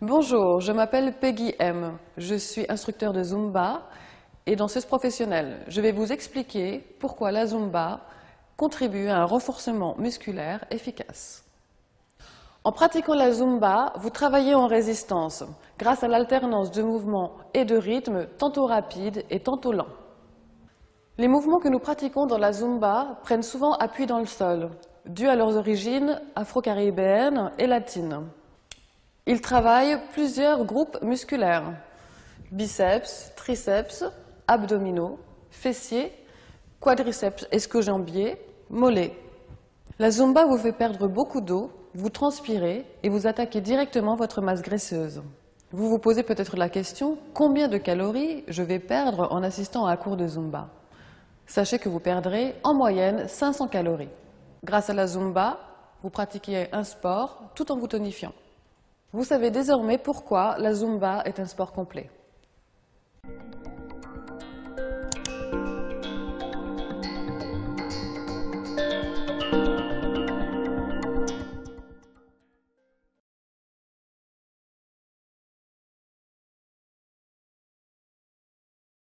Bonjour, je m'appelle Peggy M. Je suis instructeur de Zumba et danseuse professionnelle. Je vais vous expliquer pourquoi la Zumba contribue à un renforcement musculaire efficace. En pratiquant la Zumba, vous travaillez en résistance grâce à l'alternance de mouvements et de rythmes tantôt rapides et tantôt lents. Les mouvements que nous pratiquons dans la Zumba prennent souvent appui dans le sol, Dû à leurs origines afro-caribéennes et latines. Ils travaillent plusieurs groupes musculaires, biceps, triceps, abdominaux, fessiers, quadriceps esco-jambiers, mollets. La zumba vous fait perdre beaucoup d'eau, vous transpirez et vous attaquez directement votre masse graisseuse. Vous vous posez peut-être la question, combien de calories je vais perdre en assistant à un cours de zumba Sachez que vous perdrez en moyenne 500 calories. Grâce à la Zumba, vous pratiquez un sport tout en vous tonifiant. Vous savez désormais pourquoi la Zumba est un sport complet.